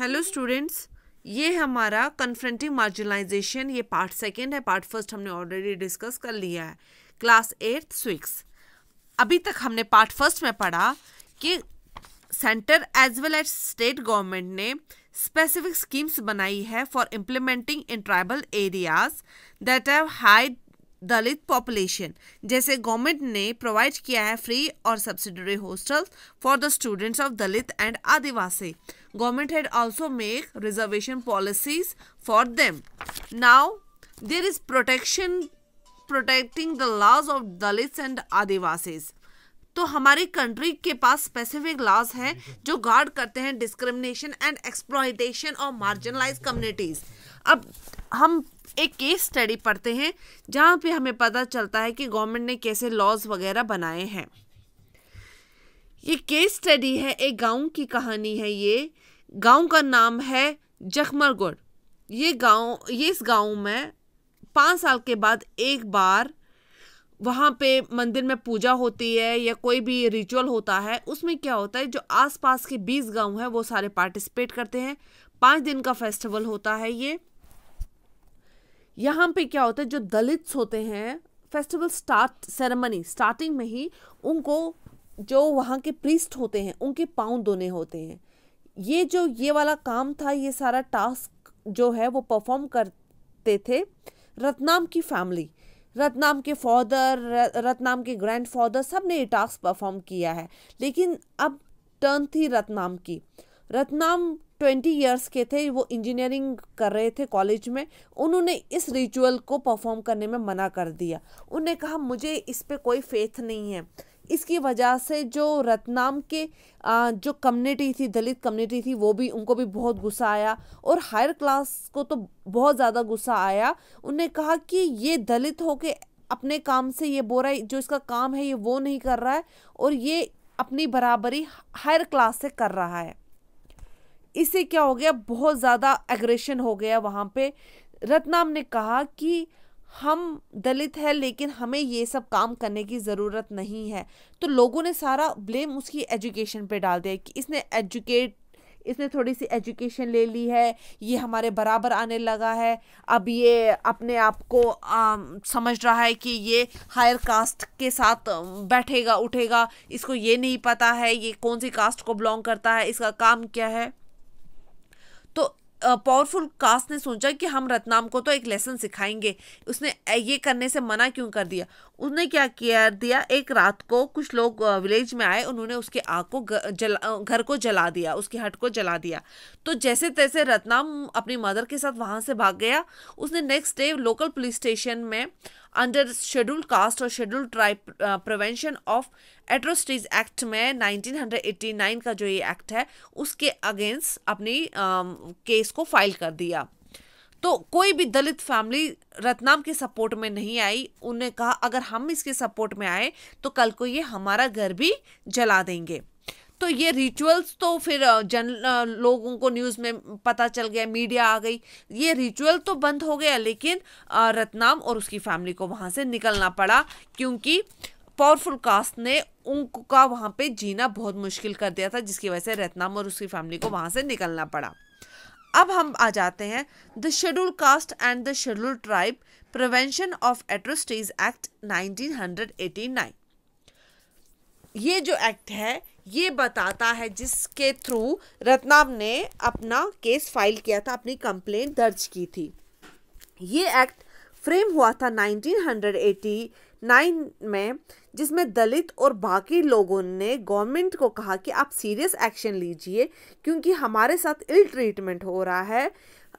Hello students ये हमारा confronting marginalisation ये पार्ट सेकेंड है पार्ट फर्स्ट हमने ऑलरेडी डिस्कस कर लिया है क्लास एट स्विक्स अभी तक हमने पार्ट फर्स्ट में पढ़ा कि centre as well as state government ने स्पेसिफिक स्कीम्स बनाई है for implementing in tribal areas that have high Dalit population जैसे गवर्नमेंट ने प्रोवाइड किया है फ्री और subsidiary hostel for the students of Dalit and Adivasi government had also make reservation policies for them now there is protection protecting the laws of Dalit and Adivasis तो हमारी country के पास specific laws हैं जो गार्ड करते हैं discrimination and exploitation of marginalise communities अब हम एक केस स्टडी पढ़ते हैं जहाँ पे हमें पता चलता है कि गवर्नमेंट ने कैसे लॉज वगैरह बनाए हैं ये केस स्टडी है एक गांव की कहानी है ये गांव का नाम है जखमरगुड़ ये गांव ये इस गांव में पाँच साल के बाद एक बार वहाँ पे मंदिर में पूजा होती है या कोई भी रिचुअल होता है उसमें क्या होता है जो आसपास के बीस गांव हैं वो सारे पार्टिसिपेट करते हैं पाँच दिन का फेस्टिवल होता है ये यहाँ पे क्या होता है जो दलित्स होते हैं फेस्टिवल स्टार्ट सेरेमनी स्टार्टिंग में ही उनको जो वहाँ के प्रीस्ट होते हैं उनके पाँव धोने होते हैं ये जो ये वाला काम था ये सारा टास्क जो है वो परफॉर्म करते थे रतनाम की फैमिली रतनाम के फादर रतनाम के ग्रैंड फादर सब ने ये टास्क परफॉर्म किया है लेकिन अब टर्न थी रतनाम की रतनाम ट्वेंटी ईयर्स के थे वो इंजीनियरिंग कर रहे थे कॉलेज में उन्होंने इस रिचुअल को परफॉर्म करने में मना कर दिया उन्होंने कहा मुझे इस पर कोई फेथ नहीं है इसकी वजह से जो रतनाम के जो कम्युनिटी थी दलित कम्युनिटी थी वो भी उनको भी बहुत गुस्सा आया और हायर क्लास को तो बहुत ज़्यादा गुस्सा आया उन्हें कहा कि ये दलित होके अपने काम से ये बो रहा है जो इसका काम है ये वो नहीं कर रहा है और ये अपनी बराबरी हायर क्लास से कर रहा है इससे क्या हो गया बहुत ज़्यादा एग्रेशन हो गया वहाँ पे रत्नाम ने कहा कि हम दलित हैं लेकिन हमें ये सब काम करने की ज़रूरत नहीं है तो लोगों ने सारा ब्लेम उसकी एजुकेशन पे डाल दिया कि इसने एजुकेट इसने थोड़ी सी एजुकेशन ले ली है ये हमारे बराबर आने लगा है अब ये अपने आप को समझ रहा है कि ये हायर कास्ट के साथ बैठेगा उठेगा इसको ये नहीं पता है ये कौन सी कास्ट को बिलोंग करता है इसका काम क्या है पावरफुल कास्ट ने सोचा कि हम रतनाम को तो एक लेसन सिखाएंगे उसने ये करने से मना क्यों कर दिया उसने क्या किया दिया एक रात को कुछ लोग विलेज में आए उन्होंने उसके आग को जला घर को जला दिया उसके हट को जला दिया तो जैसे तैसे रतनाम अपनी मदर के साथ वहाँ से भाग गया उसने next day local police station में अंडर शेड्यूल्ड कास्ट और scheduled tribe prevention of atrocities act में 1989 का जो ये एक्ट है उसके अगेंस्ट अपनी केस um, को फाइल कर दिया तो कोई भी दलित फैमिली रतनाम के सपोर्ट में नहीं आई उन्होंने कहा अगर हम इसके सपोर्ट में आए तो कल को ये हमारा घर भी जला देंगे तो ये रिचुअल्स तो फिर जन लोगों को न्यूज़ में पता चल गया मीडिया आ गई ये रिचुअल तो बंद हो गया लेकिन रत्नाम और उसकी फैमिली को वहाँ से निकलना पड़ा क्योंकि पावरफुल कास्ट ने उनका वहाँ पे जीना बहुत मुश्किल कर दिया था जिसकी वजह से रत्नाम और उसकी फैमिली को वहाँ से निकलना पड़ा अब हम आ जाते हैं the schedule caste and the schedule tribe prevention of atrocities act 1989 ये जो एक्ट है ये बताता है जिसके थ्रू रत्नाम ने अपना केस फाइल किया था अपनी कंप्लेंट दर्ज की थी ये एक्ट फ्रेम हुआ था 1989 में जिसमें दलित और बाकी लोगों ने गवर्नमेंट को कहा कि आप सीरियस एक्शन लीजिए क्योंकि हमारे साथ इल ट्रीटमेंट हो रहा है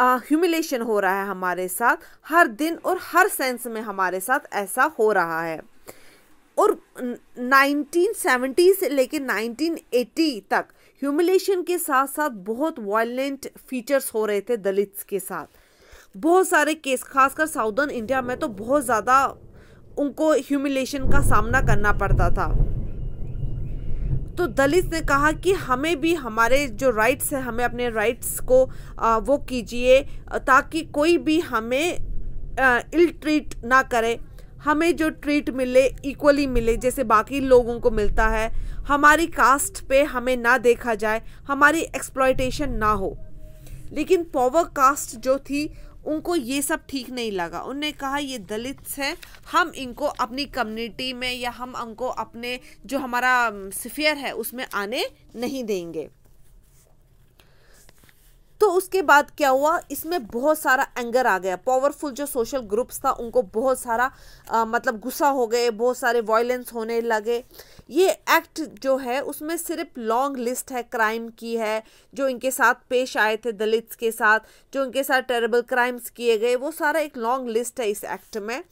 ह्यूमिलेशन हो रहा है हमारे साथ हर दिन और हर सेंस में हमारे साथ ऐसा हो रहा है और 1970 से लेकर 1980 तक ह्यूमिलेशन के साथ साथ बहुत वायलेंट फीचर्स हो रहे थे दलित्स के साथ बहुत सारे केस खासकर साउदर्न इंडिया में तो बहुत ज़्यादा उनको ह्यूमिलेशन का सामना करना पड़ता था तो दलित ने कहा कि हमें भी हमारे जो राइट्स हैं हमें अपने राइट्स को आ, वो कीजिए ताकि कोई भी हमें इल ट्रीट ना करे हमें जो ट्रीट मिले इक्वली मिले जैसे बाकी लोगों को मिलता है हमारी कास्ट पे हमें ना देखा जाए हमारी एक्सप्लॉयटेशन ना हो लेकिन पॉवर कास्ट जो थी उनको ये सब ठीक नहीं लगा उनने कहा ये दलित हैं हम इनको अपनी कम्युनिटी में या हम उनको अपने जो हमारा स्फीयर है उसमें आने नहीं देंगे तो उसके बाद क्या हुआ इसमें बहुत सारा एंगर आ गया पावरफुल जो सोशल ग्रुप्स था उनको बहुत सारा आ, मतलब गुस्सा हो गए बहुत सारे वॉयलेंस होने लगे ये एक्ट जो है उसमें सिर्फ लॉन्ग लिस्ट है क्राइम की है जो इनके साथ पेश आए थे दलित्स के साथ जो इनके साथ टेरेबल क्राइम्स किए गए वो सारा एक लॉन्ग लिस्ट है इस एक्ट में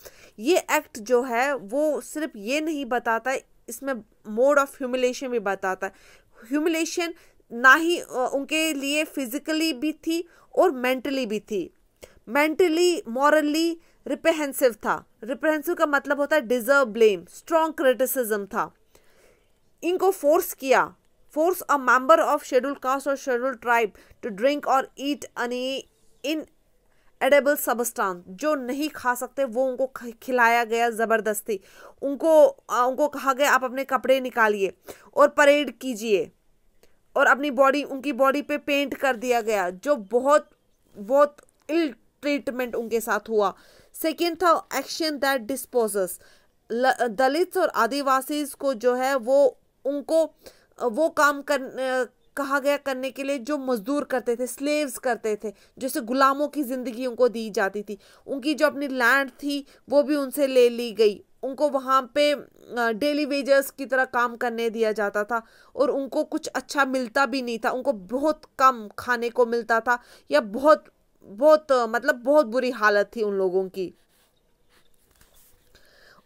ये एक्ट जो है वो सिर्फ ये नहीं बताता इसमें मोड ऑफ ह्यूमिलेशन भी बताता है ह्यूमिलेशन ना ही उनके लिए फिजिकली भी थी और मेंटली भी थी मेंटली मॉरली रिप्रहेंसिव था रिप्रहेंसिव का मतलब होता है डिजर्व ब्लेम स्ट्रॉन्ग क्रिटिसिज्म था इनको फोर्स किया force a member of schedule caste और शेड्यूल ट्राइब टू ड्रिंक और ईट अनी इन एडेबल सबस्टान जो नहीं खा सकते वो उनको खिलाया गया ज़बरदस्ती उनको उनको कहा गया आप अपने कपड़े निकालिए और परेड कीजिए और अपनी बॉडी उनकी बॉडी पे पेंट कर दिया गया जो बहुत बहुत इल ट्रीटमेंट उनके साथ हुआ सेकेंड था एक्शन दैट डिस्पोजस दलित और आदिवासी को जो है वो उनको वो काम कर कहा गया करने के लिए जो मजदूर करते थे स्लेव्स करते थे जैसे गुलामों की ज़िंदगी उनको दी जाती थी उनकी जो अपनी लैंड थी वो भी उनसे ले ली गई उनको वहाँ पे डेली वेजर्स की तरह काम करने दिया जाता था और उनको कुछ अच्छा मिलता भी नहीं था उनको बहुत कम खाने को मिलता था या बहुत बहुत मतलब बहुत बुरी हालत थी उन लोगों की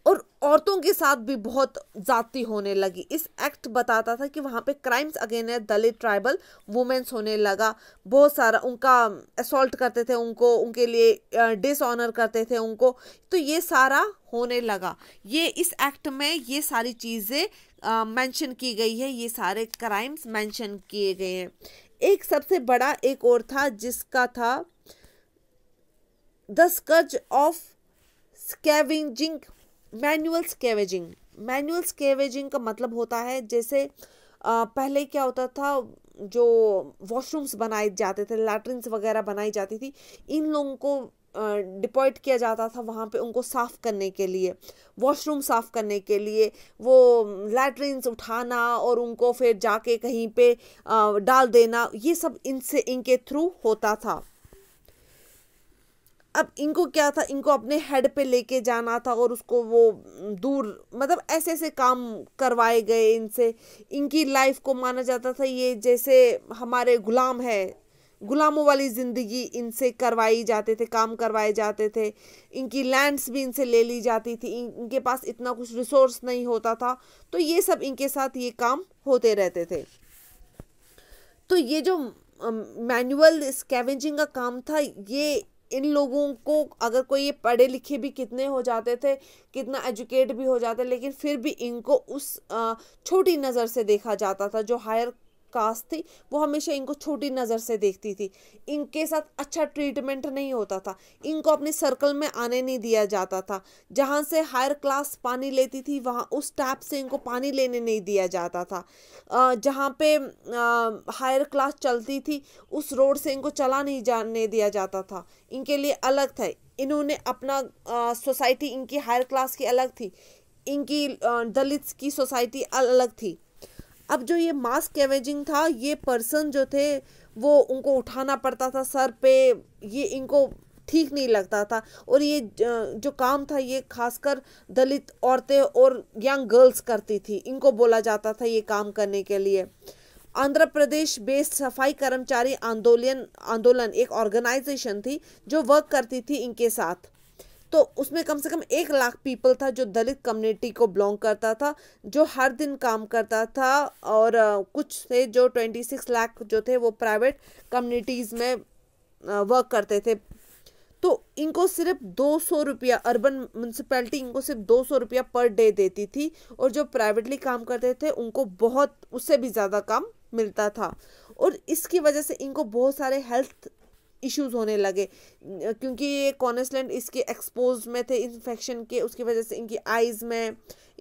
और औरतों के साथ भी बहुत जाति होने लगी इस एक्ट बताता था कि वहाँ पे क्राइम्स अगेन है दलित ट्राइबल वुमेंस होने लगा बहुत सारा उनका असोल्ट करते थे उनको उनके लिए डिसऑनर करते थे उनको तो ये सारा होने लगा ये इस एक्ट में ये सारी चीज़ें मेंशन की गई है ये सारे क्राइम्स मेंशन किए गए हैं एक सबसे बड़ा एक और था जिसका था the scourge of scavenging manual scavenging manual scavenging का मतलब होता है जैसे आ, पहले क्या होता था जो वॉशरूम्स बनाए जाते थे लैट्रिन्स वगैरह बनाई जाती थी इन लोगों को डिपॉइट किया जाता था वहाँ पे उनको साफ़ करने के लिए वॉशरूम साफ़ करने के लिए वो लैट्रिन्स उठाना और उनको फिर जाके कहीं पे आ, डाल देना ये सब इनसे इनके थ्रू होता था अब इनको क्या था इनको अपने हेड पे लेके जाना था और उसको वो दूर मतलब ऐसे ऐसे काम करवाए गए इनसे इनकी लाइफ को माना जाता था ये जैसे हमारे गुलाम है गुलामों वाली ज़िंदगी इनसे करवाई जाते थे काम करवाए जाते थे इनकी लैंड्स भी इनसे ले ली जाती थी इनके पास इतना कुछ रिसोर्स नहीं होता था तो ये सब इनके साथ ये काम होते रहते थे तो ये जो मैनुअल स्कैवेंजिंग का काम था ये इन लोगों को अगर कोई ये पढ़े लिखे भी कितने हो जाते थे कितना एजुकेट भी हो जाते लेकिन फिर भी इनको उस छोटी नज़र से देखा जाता था जो हायर कास्ट थी वो हमेशा इनको छोटी नज़र से देखती थी इनके साथ अच्छा ट्रीटमेंट नहीं होता था इनको अपने सर्कल में आने नहीं दिया जाता था जहाँ से हायर क्लास पानी लेती थी वहाँ उस टैप से इनको पानी लेने नहीं दिया जाता था जहाँ पे हायर क्लास चलती थी उस रोड से इनको चला नहीं जाने दिया जाता था इनके लिए अलग था इन्होंने अपना सोसाइटी इनकी हायर क्लास की अलग थी इनकी दलित की सोसाइटी अलग थी अब जो ये मास कैवेजिंग था ये पर्सन जो थे वो उनको उठाना पड़ता था सर पे ये इनको ठीक नहीं लगता था और ये जो काम था ये खासकर दलित औरतें और यंग गर्ल्स करती थी इनको बोला जाता था ये काम करने के लिए आंध्र प्रदेश बेस्ड सफाई कर्मचारी आंदोलन आंदोलन एक ऑर्गेनाइजेशन थी जो वर्क करती थी इनके साथ तो उसमें कम से कम एक लाख पीपल था जो दलित कम्युनिटी को बिलोंग करता था जो हर दिन काम करता था और कुछ थे जो ट्वेंटी सिक्स लाख जो थे वो प्राइवेट कम्युनिटीज़ में वर्क करते थे तो इनको सिर्फ दो सौ रुपया अर्बन म्यूनसिपैलिटी इनको सिर्फ दो सौ रुपया पर डे देती थी और जो प्राइवेटली काम करते थे उनको बहुत उससे भी ज़्यादा काम मिलता था और इसकी वजह से इनको बहुत सारे हेल्थ इश्यूज होने लगे क्योंकि ये कॉनेस्टलैंड इसके एक्सपोज में थे इन्फेक्शन के उसकी वजह से इनकी आइज़ में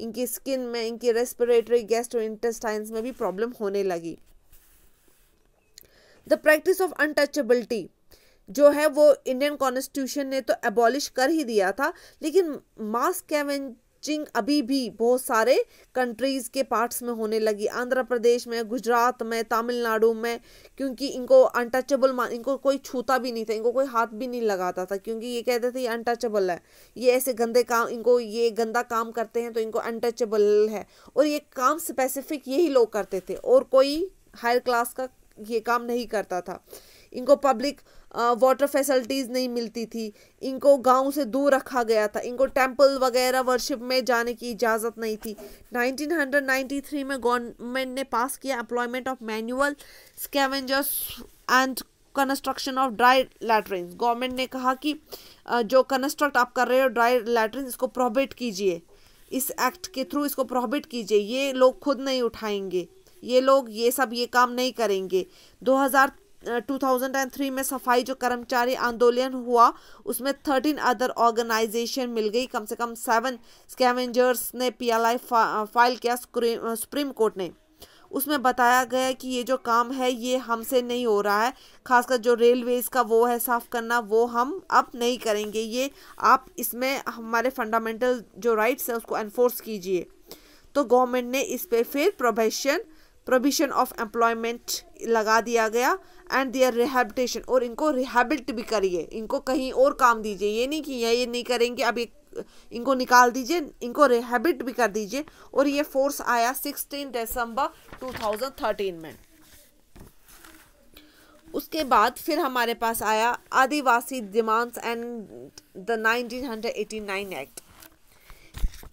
इनकी स्किन में इनकी रेस्पिरेटरी और इंटेस्टाइन्स में भी प्रॉब्लम होने लगी द प्रैक्टिस ऑफ अनटचेबिलिटी जो है वो इंडियन कॉन्स्टिट्यूशन ने तो एबॉलिश कर ही दिया था लेकिन मास्क कैवेंज चिंग अभी भी बहुत सारे कंट्रीज़ के पार्ट्स में होने लगी आंध्र प्रदेश में गुजरात में तमिलनाडु में क्योंकि इनको अनटचेबल मान इनको कोई छूता भी नहीं था इनको कोई हाथ भी नहीं लगाता था क्योंकि ये कहते थे ये अनटचेबल है ये ऐसे गंदे काम इनको ये गंदा काम करते हैं तो इनको अनटचेबल है और ये काम स्पेसिफिक यही लोग करते थे और कोई हायर क्लास का ये काम नहीं करता था इनको पब्लिक वाटर फैसिलिटीज़ नहीं मिलती थी इनको गांव से दूर रखा गया था इनको टेंपल वगैरह वर्शिप में जाने की इजाज़त नहीं थी 1993 में गवर्नमेंट ने पास किया employment of manual scavengers and construction of dry latrine government ने कहा कि जो कंस्ट्रक्ट आप कर रहे हो ड्राई लैटरिन इसको प्रोहिबिट कीजिए इस एक्ट के थ्रू इसको प्रोहिबिट कीजिए ये लोग खुद नहीं उठाएंगे ये लोग ये सब ये काम नहीं करेंगे 2003 में सफाई जो कर्मचारी आंदोलन हुआ उसमें 13 अदर ऑर्गेनाइजेशन मिल गई कम से कम सेवन स्कैवेंजर्स ने पीएलआई फा, फाइल किया सुप्रीम कोर्ट ने उसमें बताया गया कि ये जो काम है ये हमसे नहीं हो रहा है खासकर जो रेलवेज का वो है साफ़ करना वो हम अब नहीं करेंगे ये आप इसमें हमारे फंडामेंटल जो राइट्स है उसको एनफोर्स कीजिए तो गवर्नमेंट ने इस पर फिर प्रोबेशन प्रोविशन ऑफ एम्प्लॉयमेंट लगा दिया गया एंड देयर रिहेबिटेशन और इनको रिहेबिलिट भी करिए इनको कहीं और काम दीजिए ये नहीं कि ये नहीं करेंगे अब इनको निकाल दीजिए इनको रिहेबिट भी कर दीजिए और ये फोर्स आया 16 दिसंबर 2013 में उसके बाद फिर हमारे पास आया Adivasi demands and the nine act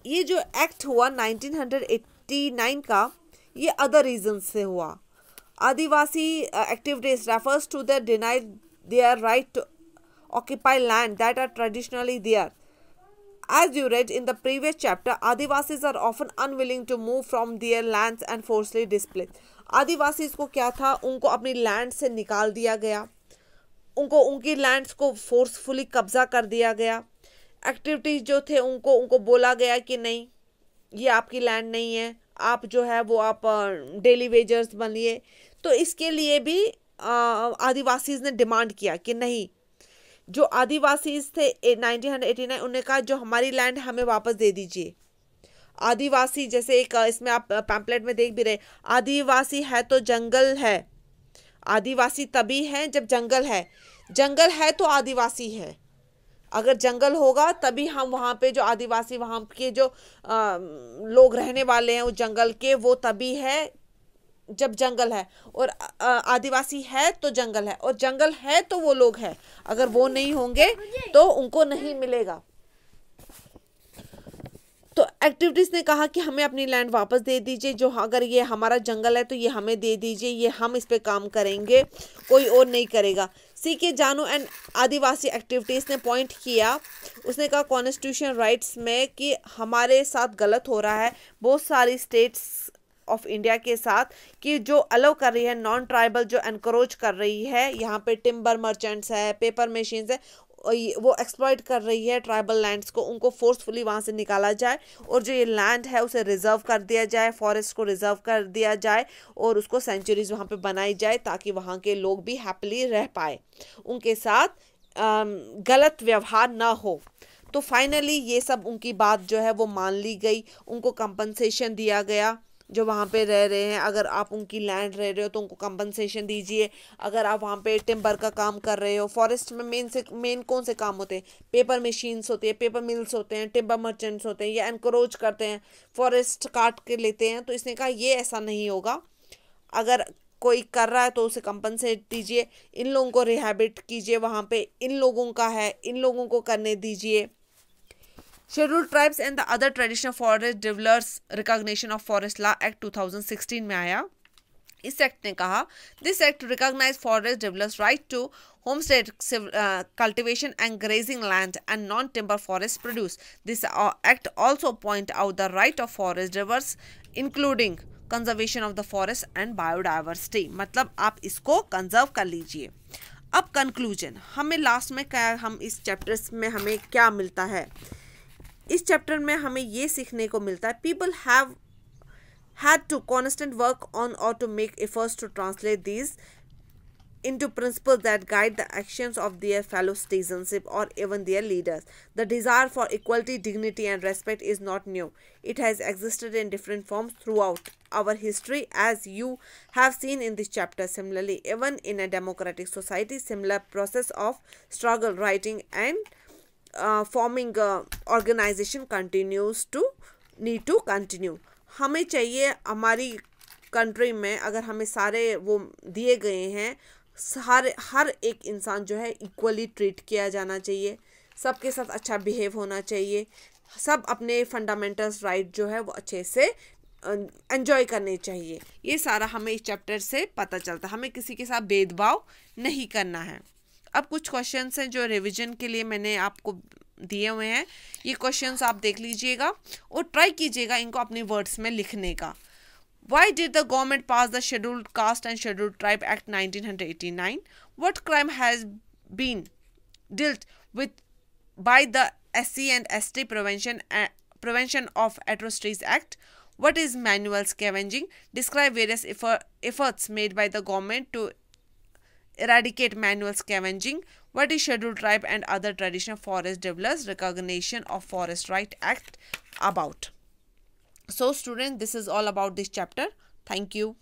ये जो एक्ट हुआ नाइन का ये अदर रीजन से हुआ Adivasi activities refers to they're denied their right to occupy land that are traditionally their as you read in the previous chapter Adivasis are often unwilling to move from their land and forcibly display Adivasis को क्या था उनको अपनी land से निकाल दिया गया उनको उनकी लैंड्स को फोर्सफुली कब्जा कर दिया गया एक्टिविटीज जो थे उनको उनको बोला गया कि नहीं ये आपकी लैंड नहीं है आप जो है वो आप डेली वेजर्स बनिए तो इसके लिए भी आदिवासीज़ ने डिमांड किया कि नहीं जो आदिवासीज थे नाइनटीन एटी नाइन उन्होंने कहा जो हमारी लैंड हमें वापस दे दीजिए आदिवासी जैसे एक इसमें आप पैम्पलेट में देख भी रहे आदिवासी है तो जंगल है आदिवासी तभी हैं जब जंगल है जंगल है तो आदिवासी है अगर जंगल होगा तभी हम वहाँ पे जो आदिवासी वहाँ के जो आ, लोग रहने वाले हैं उस जंगल के वो तभी है जब जंगल है और आदिवासी है तो जंगल है और जंगल है तो वो लोग हैं अगर वो नहीं होंगे तो उनको नहीं मिलेगा तो एक्टिविटीज़ ने कहा कि हमें अपनी लैंड वापस दे दीजिए जो अगर ये हमारा जंगल है तो ये हमें दे दीजिए ये हम इस पर काम करेंगे कोई और नहीं करेगा C K Janu and Adivasi activities ने पॉइंट किया उसने कहा कॉन्स्टिट्यूशन राइट्स में कि हमारे साथ गलत हो रहा है बहुत सारी स्टेट्स ऑफ इंडिया के साथ कि जो अलाउ कर रही है नॉन ट्राइबल जो एनक्रोच कर रही है यहाँ पे टिम्बर मर्चेंट्स है पेपर मशीन्स है वो एक्सप्लॉयट कर रही है ट्राइबल लैंड्स को उनको फोर्सफुली वहाँ से निकाला जाए और जो ये लैंड है उसे रिजर्व कर दिया जाए फॉरेस्ट को रिजर्व कर दिया जाए और उसको सेंचुरीज वहाँ पे बनाई जाए ताकि वहाँ के लोग भी हैप्पली रह पाए उनके साथ गलत व्यवहार ना हो तो फाइनली ये सब उनकी बात जो है वो मान ली गई उनको कंपनसेशन दिया गया जो वहाँ पे रह रहे हैं अगर आप उनकी लैंड रह रहे हो तो उनको कंपनसेशन दीजिए अगर आप वहाँ पे टिम्बर का काम कर रहे हो फॉरेस्ट में मेन से मेन कौन से काम होते हैं पेपर मशीन्स होती है पेपर मिल्स होते हैं टिम्बर मर्चेंट्स होते हैं या इनक्रोच करते हैं फॉरेस्ट काट के लेते हैं तो इसने कहा ये ऐसा नहीं होगा अगर कोई कर रहा है तो उसे कंपनसेट दीजिए इन लोगों को रिहेबिट कीजिए वहाँ पे इन लोगों का है इन लोगों को करने दीजिए schedule tribes and the other traditional forest dwellers recognition of forest law act 2016 में आया इस एक्ट ने कहा this act recognise forest dwellers right to homestead cultivation and grazing land and non timber forest produce this act also point out the right of forest dwellers including conservation of the forest and biodiversity मतलब आप इसको conserve कर लीजिए अब conclusion हमें last में क्या हम इस चैप्टर्स में हमें क्या मिलता है इस चैप्टर में हमें ये सीखने को मिलता है people have had to constant work on और to make efforts to translate this into principle that guide the actions of their fellow citizenship और even their leaders the desire for equality dignity and respect is not new it has existed in different forms throughout our history as you have seen in this chapter similarly even in a democratic society similar process of struggle writing and uh, forming organization continues to need to continue हमें चाहिए हमारी country में अगर हमें सारे वो दिए गए हैं हर हर एक इंसान जो है इक्वली ट्रीट किया जाना चाहिए सबके साथ अच्छा बिहेव होना चाहिए सब अपने फंडामेंटल्स राइट जो है वो अच्छे से एंजॉय uh, करने चाहिए ये सारा हमें इस चैप्टर से पता चलता है हमें किसी के साथ भेदभाव नहीं करना है अब कुछ क्वेश्चन हैं जो रिविजन के लिए मैंने आपको दिए हुए हैं ये क्वेश्चन आप देख लीजिएगा और ट्राई कीजिएगा इनको अपने वर्ड्स में लिखने का why did the government pass the scheduled caste and scheduled tribe act nineteen hundred nine what crime has been dealt with by the S C and S T prevention prevention of atrocities act what is manual scavenging describe various efforts made by the government to eradicate manual scavenging, what is scheduled tribe and other traditional forest dwellers recognition of forest right act about. So student, this is all about this chapter. Thank you.